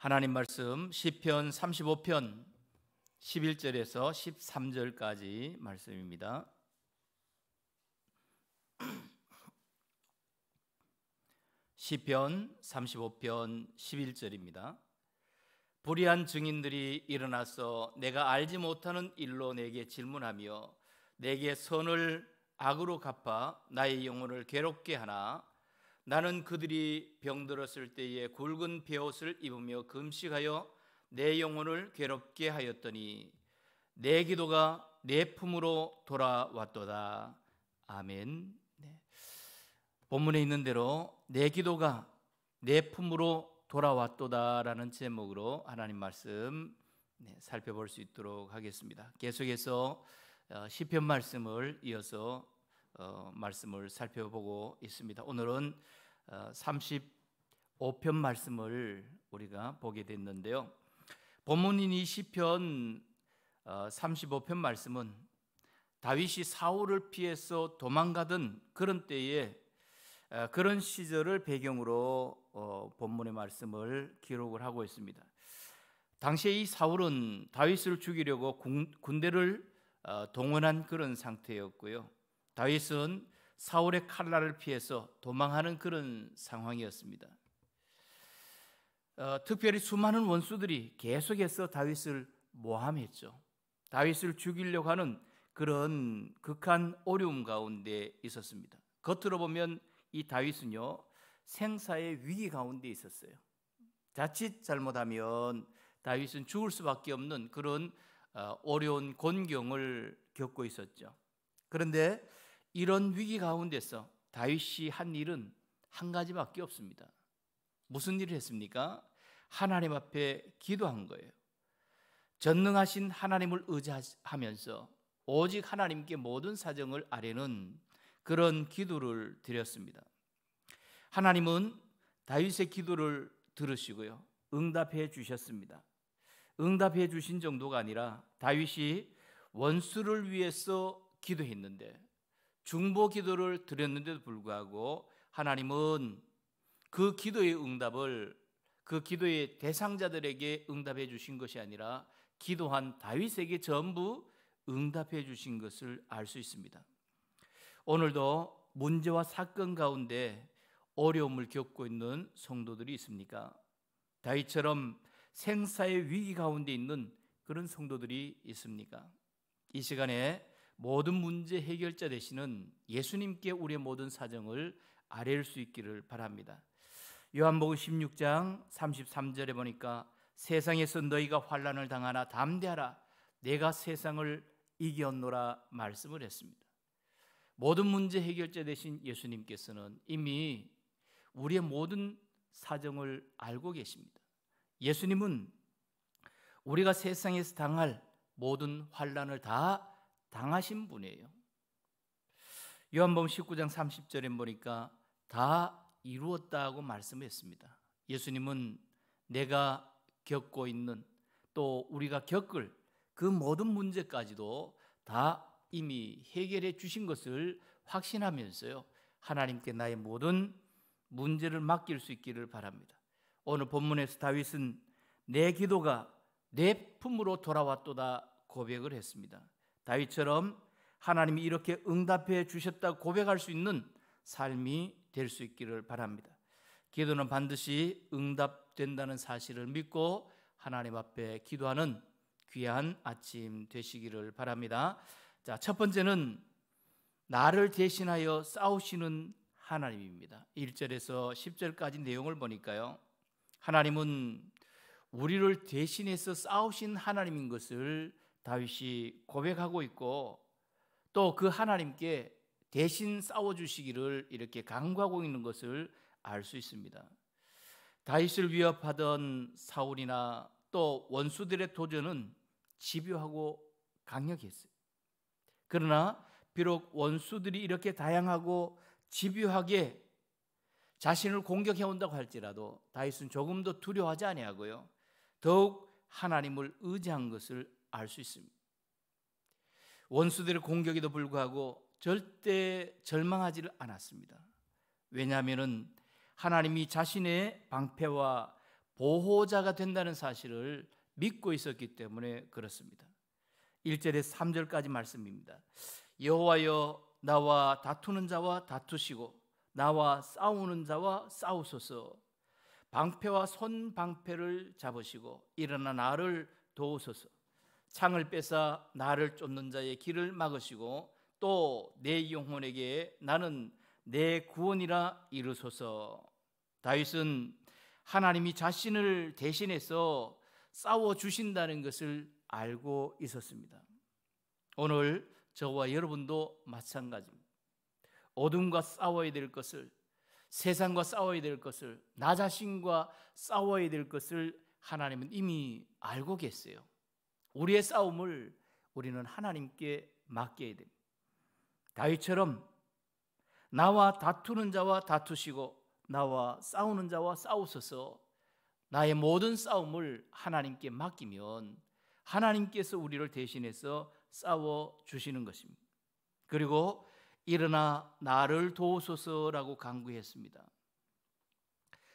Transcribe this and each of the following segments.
하나님 말씀 시편 35편 11절에서 13절까지 말씀입니다. 시편 35편 11절입니다. 불의한 증인들이 일어나서 내가 알지 못하는 일로 내게 질문하며 내게 선을 악으로 갚아 나의 영혼을 괴롭게 하나 나는 그들이 병들었을 때에 굵은 베옷을 입으며 금식하여 내 영혼을 괴롭게 하였더니 내 기도가 내 품으로 돌아왔도다. 아멘. 네. 본문에 있는 대로 내 기도가 내 품으로 돌아왔도다라는 제목으로 하나님 말씀 네, 살펴볼 수 있도록 하겠습니다. 계속해서 어, 시편 말씀을 이어서 어, 말씀을 살펴보고 있습니다. 오늘은 35편 어, 말씀을 우리가 보게 됐는데요. 본문인 이 시편 35편 어, 말씀은 다윗이 사울을 피해서 도망가던 그런 때에 어, 그런 시절을 배경으로 본문의 말씀을 기록을 하고 있습니다. 당시에 이 사울은 다윗을 죽이려고 군대를 동원한 그런 상태였고요. 다윗은 사울의 칼날을 피해서 도망하는 그런 상황이었습니다. 어, 특별히 수많은 원수들이 계속해서 다윗을 모함했죠. 다윗을 죽이려고 하는 그런 극한 어려움 가운데 있었습니다. 겉으로 보면 이 다윗은요 생사의 위기 가운데 있었어요. 자칫 잘못하면 다윗은 죽을 수밖에 없는 그런 어, 어려운 곤경을 겪고 있었죠. 그런데 이런 위기 가운데서 다윗이 한 일은 한 가지밖에 없습니다. 무슨 일을 했습니까? 하나님 앞에 기도한 거예요. 전능하신 하나님을 의지하면서 오직 하나님께 모든 사정을 아뢰는 그런 기도를 드렸습니다. 하나님은 다윗의 기도를 들으시고요. 응답해 주셨습니다. 응답해 주신 정도가 아니라 다윗이 원수를 위해서 기도했는데 중보 기도를 드렸는데도 불구하고 하나님은 그 기도의 응답을 그 기도의 대상자들에게 응답해 주신 것이 아니라 기도한 다윗에게 전부 응답해 주신 것을 알 수 있습니다. 오늘도 문제와 사건 가운데 어려움을 겪고 있는 성도들이 있습니까? 다윗처럼 생사의 위기 가운데 있는 그런 성도들이 있습니까? 이 시간에 모든 문제 해결자 되시는 예수님께 우리의 모든 사정을 아뢰일 수 있기를 바랍니다. 요한복음 16장 33절에 보니까 세상에서 너희가 환란을 당하나 담대하라 내가 세상을 이겼노라 말씀을 했습니다. 모든 문제 해결자 되신 예수님께서는 이미 우리의 모든 사정을 알고 계십니다. 예수님은 우리가 세상에서 당할 모든 환란을 다 당하신 분이에요. 요한복음 19장 30절에 보니까 다 이루었다고 말씀했습니다. 예수님은 내가 겪고 있는 또 우리가 겪을 그 모든 문제까지도 다 이미 해결해 주신 것을 확신하면서요. 하나님께 나의 모든 문제를 맡길 수 있기를 바랍니다. 오늘 본문에서 다윗은 내 기도가 내 품으로 돌아왔도다 고백을 했습니다. 다윗처럼 하나님이 이렇게 응답해 주셨다 고백할 수 있는 삶이 될 수 있기를 바랍니다. 기도는 반드시 응답된다는 사실을 믿고 하나님 앞에 기도하는 귀한 아침 되시기를 바랍니다. 자, 첫 번째는 나를 대신하여 싸우시는 하나님입니다. 1절에서 10절까지 내용을 보니까요. 하나님은 우리를 대신해서 싸우신 하나님인 것을 다윗이 고백하고 있고 또 그 하나님께 대신 싸워 주시기를 이렇게 강구하고 있는 것을 알 수 있습니다. 다윗을 위협하던 사울이나 또 원수들의 도전은 집요하고 강력했어요. 그러나 비록 원수들이 이렇게 다양하고 집요하게 자신을 공격해 온다고 할지라도 다윗은 조금도 두려워하지 아니하고요. 더욱 하나님을 의지한 것을 알수 있습니다. 원수들의 공격에도 불구하고 절대 절망하지를 않았습니다. 왜냐하면은 하나님이 자신의 방패와 보호자가 된다는 사실을 믿고 있었기 때문에 그렇습니다. 1절에 3절까지 말씀입니다. 여호와여 나와 다투는 자와 다투시고 나와 싸우는 자와 싸우소서 방패와 손 방패를 잡으시고 일어나 나를 도우소서 창을 빼사 나를 쫓는 자의 길을 막으시고 또 내 영혼에게 나는 내 구원이라 이르소서. 다윗은 하나님이 자신을 대신해서 싸워 주신다는 것을 알고 있었습니다. 오늘 저와 여러분도 마찬가지입니다. 어둠과 싸워야 될 것을 세상과 싸워야 될 것을 나 자신과 싸워야 될 것을 하나님은 이미 알고 계세요. 우리의 싸움을 우리는 하나님께 맡겨야 됩니다. 다윗처럼 나와 다투는 자와 다투시고 나와 싸우는 자와 싸우소서 나의 모든 싸움을 하나님께 맡기면 하나님께서 우리를 대신해서 싸워 주시는 것입니다. 그리고 일어나 나를 도우소서라고 강구했습니다.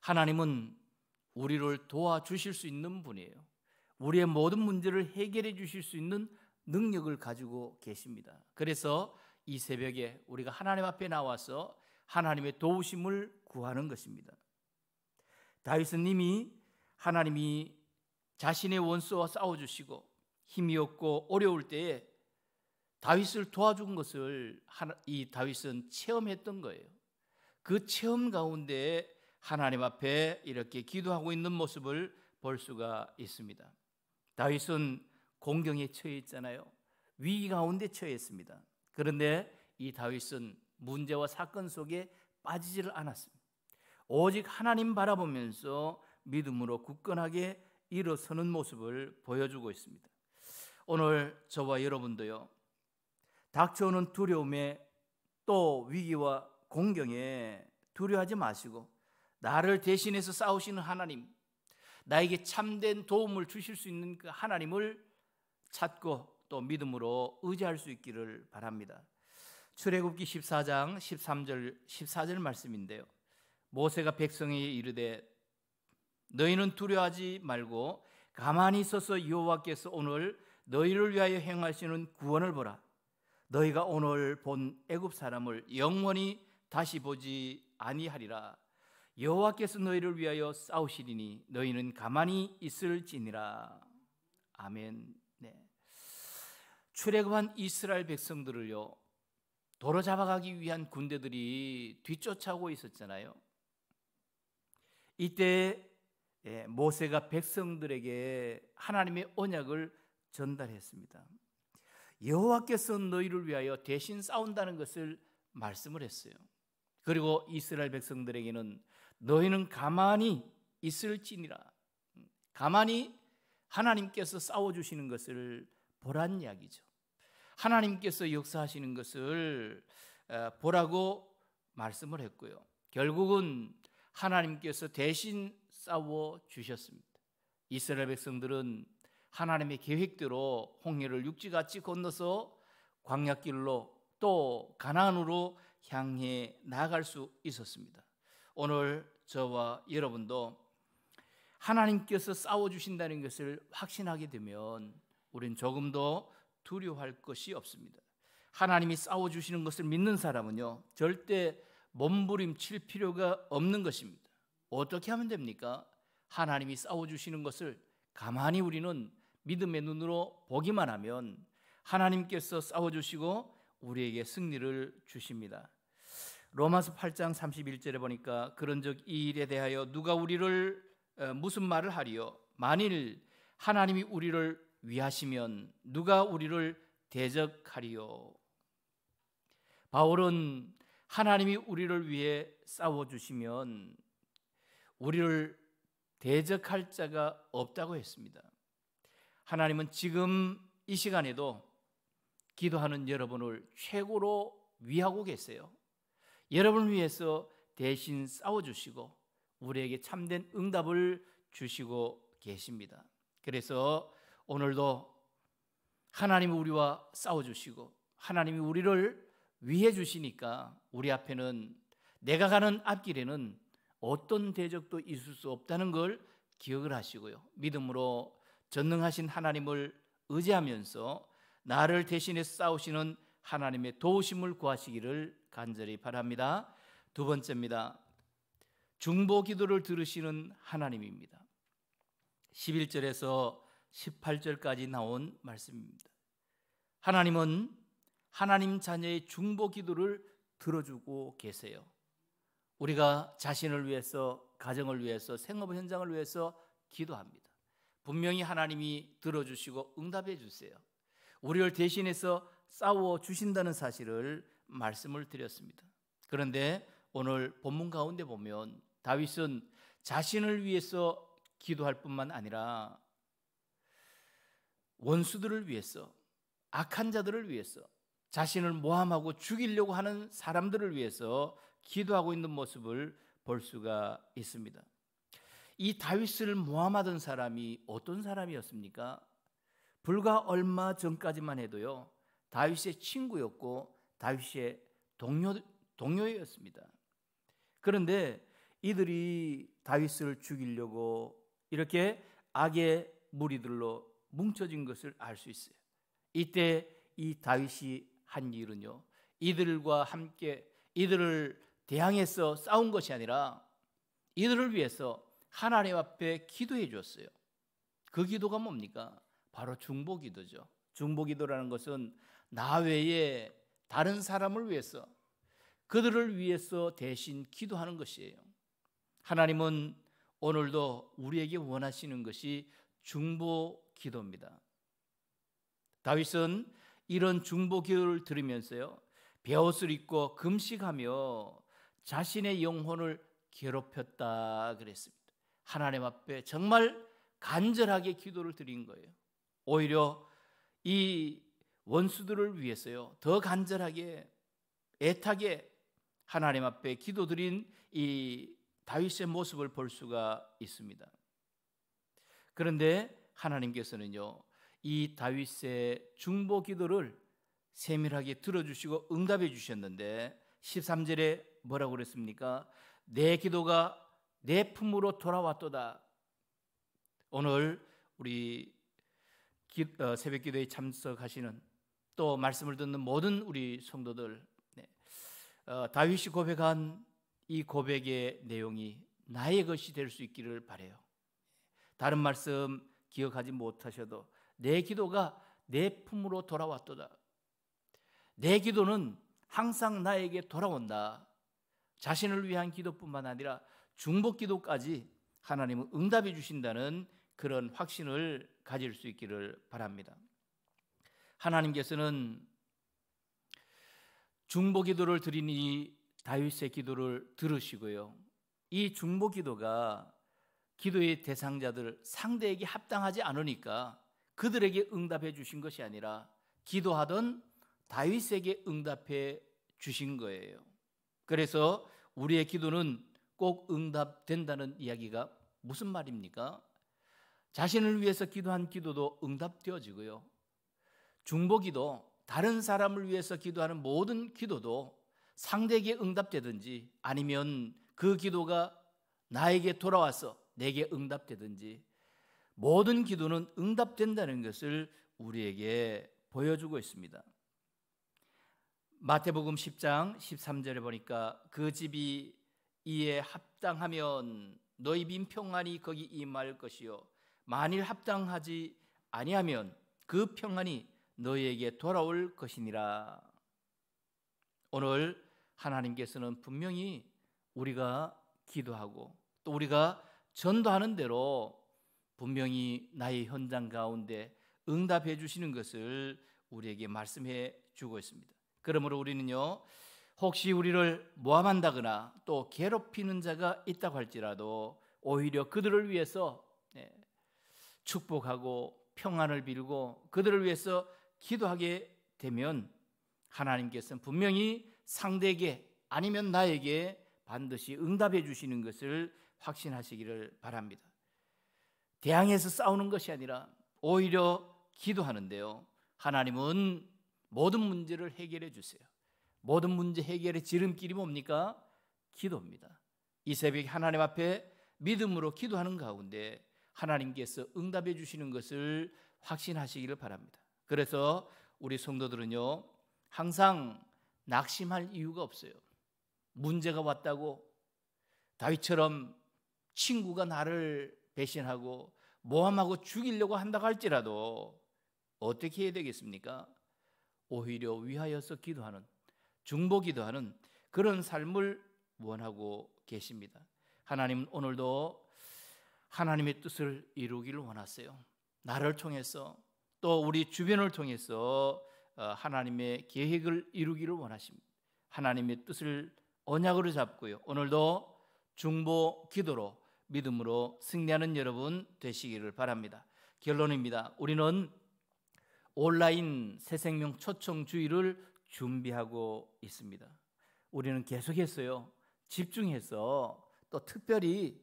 하나님은 우리를 도와주실 수 있는 분이에요. 우리의 모든 문제를 해결해 주실 수 있는 능력을 가지고 계십니다. 그래서 이 새벽에 우리가 하나님 앞에 나와서 하나님의 도우심을 구하는 것입니다. 다윗은 이미 하나님이 자신의 원수와 싸워 주시고 힘이 없고 어려울 때에 다윗을 도와준 것을 이 다윗은 체험했던 거예요. 그 체험 가운데 하나님 앞에 이렇게 기도하고 있는 모습을 볼 수가 있습니다. 다윗은 공경에 처해 있잖아요. 위기 가운데 처해 있습니다. 그런데 이 다윗은 문제와 사건 속에 빠지지를 않았습니다. 오직 하나님 바라보면서 믿음으로 굳건하게 일어서는 모습을 보여주고 있습니다. 오늘 저와 여러분도요. 닥쳐오는 두려움에 또 위기와 공경에 두려워하지 마시고 나를 대신해서 싸우시는 하나님 나에게 참된 도움을 주실 수 있는 그 하나님을 찾고 또 믿음으로 의지할 수 있기를 바랍니다. 출애굽기 14장 13절 14절 말씀인데요. 모세가 백성에 이르되 너희는 두려워하지 말고 가만히 서서 여호와께서 오늘 너희를 위하여 행하시는 구원을 보라. 너희가 오늘 본 애굽 사람을 영원히 다시 보지 아니하리라. 여호와께서 너희를 위하여 싸우시리니 너희는 가만히 있을지니라. 아멘. 네. 출애굽한 이스라엘 백성들을요. 도로 잡아가기 위한 군대들이 뒤쫓아오고 있었잖아요. 이때 예, 모세가 백성들에게 하나님의 언약을 전달했습니다. 여호와께서 너희를 위하여 대신 싸운다는 것을 말씀을 했어요. 그리고 이스라엘 백성들에게는 너희는 가만히 있을지니라. 가만히 하나님께서 싸워 주시는 것을 보란 이야기죠. 하나님께서 역사하시는 것을 어, 보라고 말씀을 했고요. 결국은 하나님께서 대신 싸워 주셨습니다. 이스라엘 백성들은 하나님의 계획대로 홍해를 육지같이 건너서 광야길로 또 가나안으로 향해 나아갈 수 있었습니다. 오늘 저와 여러분도 하나님께서 싸워주신다는 것을 확신하게 되면 우린 조금도 두려워할 것이 없습니다. 하나님이 싸워주시는 것을 믿는 사람은요, 절대 몸부림칠 필요가 없는 것입니다. 어떻게 하면 됩니까? 하나님이 싸워주시는 것을 가만히 우리는 믿음의 눈으로 보기만 하면 하나님께서 싸워주시고 우리에게 승리를 주십니다. 로마서 8장 31절에 보니까 그런즉 이 일에 대하여 누가 우리를 어, 무슨 말을 하리요 만일 하나님이 우리를 위하시면 누가 우리를 대적하리요 바울은 하나님이 우리를 위해 싸워 주시면 우리를 대적할 자가 없다고 했습니다. 하나님은 지금 이 시간에도 기도하는 여러분을 최고로 위하고 계세요. 여러분을 위해서 대신 싸워주시고 우리에게 참된 응답을 주시고 계십니다. 그래서 오늘도 하나님이 우리와 싸워주시고 하나님이 우리를 위해 주시니까 우리 앞에는 내가 가는 앞길에는 어떤 대적도 있을 수 없다는 걸 기억을 하시고요. 믿음으로 전능하신 하나님을 의지하면서 나를 대신해 싸우시는 하나님의 도우심을 구하시기를 간절히 바랍니다. 두 번째입니다. 중보 기도를 들으시는 하나님입니다. 11절에서 18절까지 나온 말씀입니다. 하나님은 하나님 자녀의 중보 기도를 들어주고 계세요. 우리가 자신을 위해서, 가정을 위해서, 생업 현장을 위해서 기도합니다. 분명히 하나님이 들어주시고 응답해 주세요. 우리를 대신해서 싸워 주신다는 사실을 말씀을 드렸습니다. 그런데 오늘 본문 가운데 보면 다윗은 자신을 위해서 기도할 뿐만 아니라 원수들을 위해서 악한 자들을 위해서 자신을 모함하고 죽이려고 하는 사람들을 위해서 기도하고 있는 모습을 볼 수가 있습니다. 이 다윗을 모함하던 사람이 어떤 사람이었습니까? 불과 얼마 전까지만 해도요. 다윗의 친구였고 다윗의 동료 동료였습니다. 그런데 이들이 다윗을 죽이려고 이렇게 악의 무리들로 뭉쳐진 것을 알 수 있어요. 이때 이 다윗이 한 일은요. 이들과 함께 이들을 대항해서 싸운 것이 아니라 이들을 위해서 하나님 앞에 기도해 주었어요. 그 기도가 뭡니까? 바로 중보 기도죠. 중보 기도라는 것은 나 외에 다른 사람을 위해서 그들을 위해서 대신 기도하는 것이에요. 하나님은 오늘도 우리에게 원하시는 것이 중보 기도입니다. 다윗은 이런 중보 기도를 들으면서요. 베옷을 입고 금식하며 자신의 영혼을 괴롭혔다 그랬습니다. 하나님 앞에 정말 간절하게 기도를 드린 거예요. 오히려 이 원수들을 위해서요. 더 간절하게 애타게 하나님 앞에 기도드린 이 다윗의 모습을 볼 수가 있습니다. 그런데 하나님께서는요. 이 다윗의 중보 기도를 세밀하게 들어주시고 응답해 주셨는데 13절에 뭐라고 그랬습니까? 내 기도가 내 품으로 돌아왔도다. 오늘 우리 어, 새벽 기도에 참석하시는 또 말씀을 듣는 모든 우리 성도들 네. 어, 다윗이 고백한 이 고백의 내용이 나의 것이 될 수 있기를 바래요. 다른 말씀 기억하지 못하셔도 내 기도가 내 품으로 돌아왔도다. 내 기도는 항상 나에게 돌아온다. 자신을 위한 기도뿐만 아니라 중복 기도까지 하나님은 응답해 주신다는 그런 확신을 가질 수 있기를 바랍니다. 하나님께서는 중보 기도를 드린 이 다윗의 기도를 들으시고요. 이 중보 기도가 기도의 대상자들 상대에게 합당하지 않으니까 그들에게 응답해 주신 것이 아니라 기도하던 다윗에게 응답해 주신 거예요. 그래서 우리의 기도는 꼭 응답된다는 이야기가 무슨 말입니까? 자신을 위해서 기도한 기도도 응답되어지고요. 중보기도 다른 사람을 위해서 기도하는 모든 기도도 상대에게 응답되든지 아니면 그 기도가 나에게 돌아와서 내게 응답되든지 모든 기도는 응답된다는 것을 우리에게 보여주고 있습니다. 마태복음 10장 13절에 보니까 그 집이 이에 합당하면 너희 빈평안이 거기 임할 것이요 만일 합당하지 아니하면 그 평안이 너희에게 돌아올 것이니라. 오늘 하나님께서는 분명히 우리가 기도하고 또 우리가 전도하는 대로 분명히 나의 현장 가운데 응답해 주시는 것을 우리에게 말씀해 주고 있습니다. 그러므로 우리는요, 혹시 우리를 모함한다거나 또 괴롭히는 자가 있다고 할지라도 오히려 그들을 위해서 예, 축복하고 평안을 빌고 그들을 위해서 기도하게 되면 하나님께서는 분명히 상대에게 아니면 나에게 반드시 응답해 주시는 것을 확신하시기를 바랍니다. 대항해서 싸우는 것이 아니라 오히려 기도하는데요. 하나님은 모든 문제를 해결해 주세요. 모든 문제 해결의 지름길이 뭡니까? 기도입니다. 이새벽 하나님 앞에 믿음으로 기도하는 가운데 하나님께서 응답해 주시는 것을 확신하시기를 바랍니다. 그래서 우리 성도들은요, 항상 낙심할 이유가 없어요. 문제가 왔다고 다윗처럼 친구가 나를 배신하고 모함하고 죽이려고 한다 할지라도 어떻게 해야 되겠습니까? 오히려 위하여서 기도하는 중보 기도하는 그런 삶을 원하고 계십니다. 하나님은 오늘도 하나님의 뜻을 이루기를 원하세요. 나를 통해서 또 우리 주변을 통해서 어, 하나님의 계획을 이루기를 원하십니다. 하나님의 뜻을 언약으로 잡고요. 오늘도 중보 기도로 믿음으로 승리하는 여러분 되시기를 바랍니다. 결론입니다. 우리는 온라인 새 생명 초청주의를 준비하고 있습니다. 우리는 계속해서요. 집중해서 또 특별히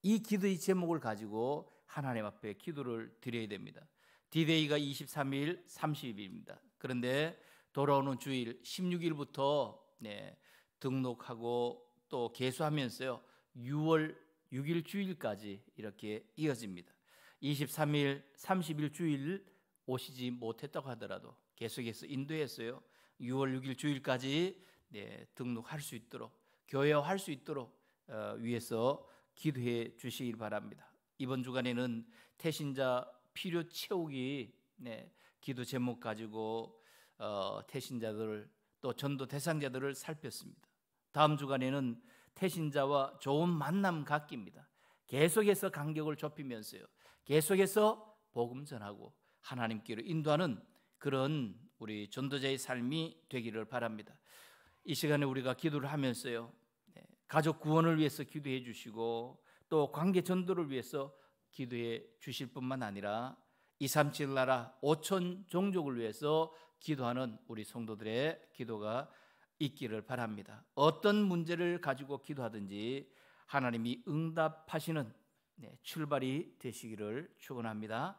이 기도의 제목을 가지고 하나님 앞에 기도를 드려야 됩니다. 디데이가 23일, 30일입니다. 그런데 돌아오는 주일 16일부터 네, 등록하고 또 개수하면서요. 6월 6일 주일까지 이렇게 이어집니다. 23일, 30일 주일 오시지 못했다고 하더라도 계속해서 인도했어요. 6월 6일 주일까지 네, 등록할 수 있도록 교회화할 수 있도록 어, 위해서 기도해 주시길 바랍니다. 이번 주간에는 태신자 필요 채우기 네, 기도 제목 가지고 어, 태신자들을 또 전도 대상자들을 살폈습니다. 다음 주간에는 태신자와 좋은 만남 갖기입니다. 계속해서 간격을 좁히면서요. 계속해서 복음 전하고 하나님께로 인도하는 그런 우리 전도자의 삶이 되기를 바랍니다. 이 시간에 우리가 기도를 하면서요. 네, 가족 구원을 위해서 기도해 주시고 또 관계 전도를 위해서 기도해 주실 뿐만 아니라 이삼칠 나라 5천 종족을 위해서 기도하는 우리 성도들의 기도가 있기를 바랍니다. 어떤 문제를 가지고 기도하든지 하나님이 응답하시는 네, 출발이 되시기를 축원합니다.